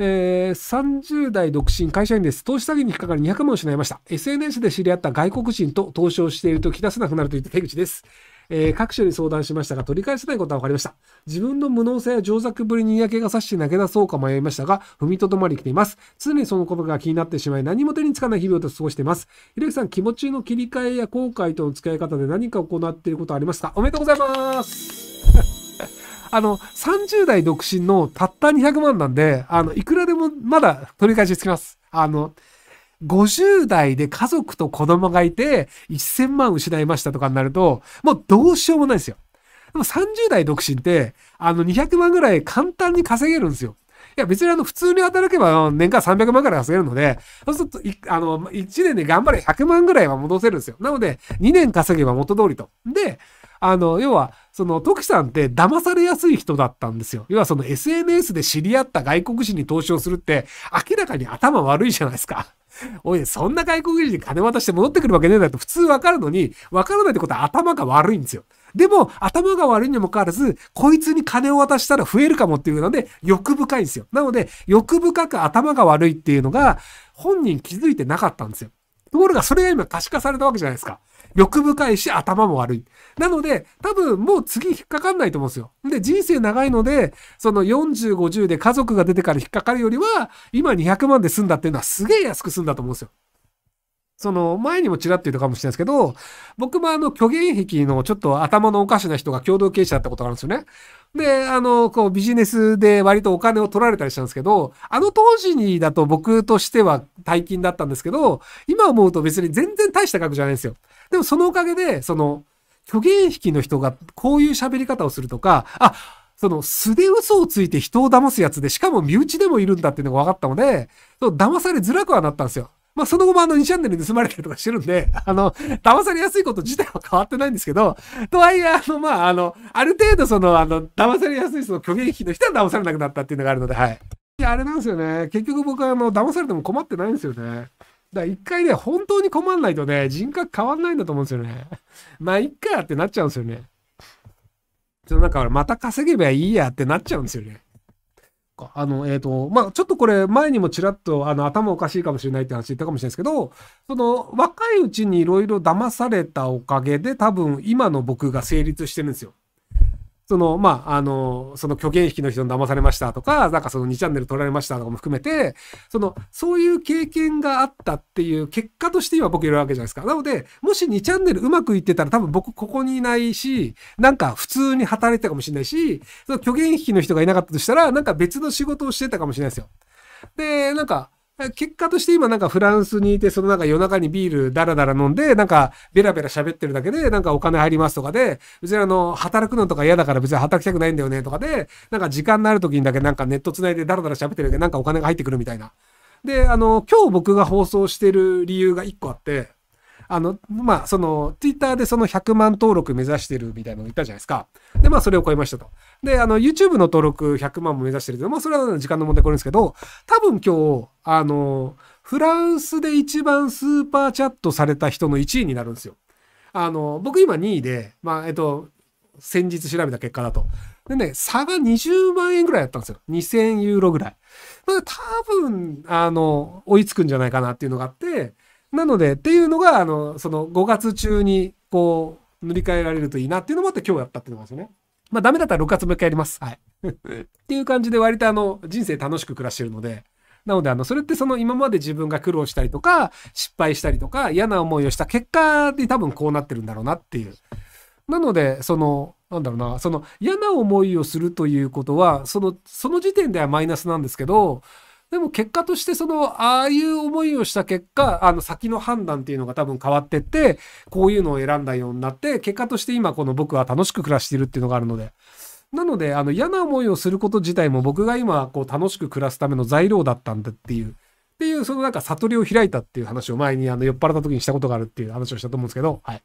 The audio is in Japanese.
えー、30代独身会社員です。投資詐欺に引っかかり200万を失いました。SNS で知り合った外国人と投資をしていると聞き出せなくなるといった手口です。えー、各所に相談しましたが、取り返せないことは分かりました。自分の無能さや上作ぶりに嫌気がさして投げ出そうか迷いましたが、踏みとどまりきています。常にそのことが気になってしまい、何も手につかない日々を過ごしています。ひろゆきさん、気持ちの切り替えや後悔との付き合い方で何か行っていることはありますかおめでとうございますあの、30代独身のたった200万なんで、あの、いくらでもまだ取り返しつきます。あの、50代で家族と子供がいて、1000万失いましたとかになると、もうどうしようもないですよ。でも30代独身って、あの、200万ぐらい簡単に稼げるんですよ。いや、別にあの、普通に働けば年間300万ぐらい稼げるので、そうすると、あの、1年で頑張れ100万ぐらいは戻せるんですよ。なので、2年稼げば元通りと。で、あの、要は、その、トキさんって騙されやすい人だったんですよ。要はその SNS で知り合った外国人に投資をするって、明らかに頭悪いじゃないですか。おい、そんな外国人に金渡して戻ってくるわけねえだと普通わかるのに、わからないってことは頭が悪いんですよ。でも、頭が悪いにもかかわらず、こいつに金を渡したら増えるかもっていうので、欲深いんですよ。なので、欲深く頭が悪いっていうのが、本人気づいてなかったんですよ。ところが、それが今可視化されたわけじゃないですか。欲深いし、頭も悪い。なので、多分もう次引っかかんないと思うんですよ。で、人生長いので、その40、50で家族が出てから引っかかるよりは、今200万で済んだっていうのはすげえ安く済んだと思うんですよ。その、前にもちらっと言ったかもしれないですけど、僕もあの、虚言癖のちょっと頭のおかしな人が共同経営者だったことがあるんですよね。で、あの、こう、ビジネスで割とお金を取られたりしたんですけど、あの当時にだと僕としては大金だったんですけど、今思うと別に全然大した額じゃないんですよ。でもそのおかげで、その、虚言癖の人がこういう喋り方をするとか、あ、その素で嘘をついて人を騙すやつで、しかも身内でもいるんだっていうのが分かったので、騙されづらくはなったんですよ。まあ、その後もあの2チャンネル盗まれたりとかしてるんで、あの、騙されやすいこと自体は変わってないんですけど、とはいえ、あの、まあ、あの、ある程度その、あの、騙されやすいその虚言費の人は騙されなくなったっていうのがあるので、はい。いや、あれなんですよね。結局僕はあの、騙されても困ってないんですよね。だから一回ね、本当に困んないとね、人格変わんないんだと思うんですよね。まあ、いっかってなっちゃうんですよね。そのなんか、また稼げばいいやってなっちゃうんですよね。か。あの、えっ、ー、と、まあ、ちょっとこれ前にもちらっと、あの、頭おかしいかもしれないって話言ったかもしれないですけど、その、若いうちにいろいろ騙されたおかげで、多分今の僕が成立してるんですよ。その、まあ、あの、その虚言引きの人に騙されましたとか、なんかその2チャンネル取られましたとかも含めて、その、そういう経験があったっていう結果として今僕いるわけじゃないですか。なので、もし2チャンネルうまくいってたら多分僕ここにいないし、なんか普通に働いてたかもしれないし、その虚言引きの人がいなかったとしたら、なんか別の仕事をしてたかもしれないですよ。で、なんか、結果として今なんかフランスにいて、そのなんか夜中にビールダラダラ飲んで、なんかベラベラ喋ってるだけで、なんかお金入りますとかで、別にあの、働くのとか嫌だから別に働きたくないんだよねとかで、なんか時間のある時にだけなんかネット繋いでダラダラ喋ってるだけでなんかお金が入ってくるみたいな。で、あの、今日僕が放送してる理由が一個あって、あの、まあ、その、Twitter でその100万登録目指してるみたいなの言ったじゃないですか。で、まあ、それを超えましたと。で、あの、YouTube の登録100万も目指してるけど、まあ、それは時間の問題これですけど、多分今日、あの、フランスで一番スーパーチャットされた人の1位になるんですよ。あの、僕今2位で、まあ、えっと、先日調べた結果だと。でね、差が20万円ぐらいだったんですよ。2000ユーロぐらい。多分、あの、追いつくんじゃないかなっていうのがあって、なので、っていうのが、あの、その5月中に、こう、塗り替えられるといいなっていうのもあって今日やったっていうのがですよね。まあダメだったら6月もう一回やります。はい。っていう感じで割とあの、人生楽しく暮らしてるので、なので、あの、それってその今まで自分が苦労したりとか、失敗したりとか、嫌な思いをした結果で多分こうなってるんだろうなっていう。なので、その、なんだろうな、その嫌な思いをするということは、その、その時点ではマイナスなんですけど、でも結果としてその、ああいう思いをした結果、あの先の判断っていうのが多分変わってって、こういうのを選んだようになって、結果として今この僕は楽しく暮らしているっていうのがあるので。なので、あの嫌な思いをすること自体も僕が今こう楽しく暮らすための材料だったんだっていう、っていうそのなんか悟りを開いたっていう話を前にあの酔っ払った時にしたことがあるっていう話をしたと思うんですけど、はい。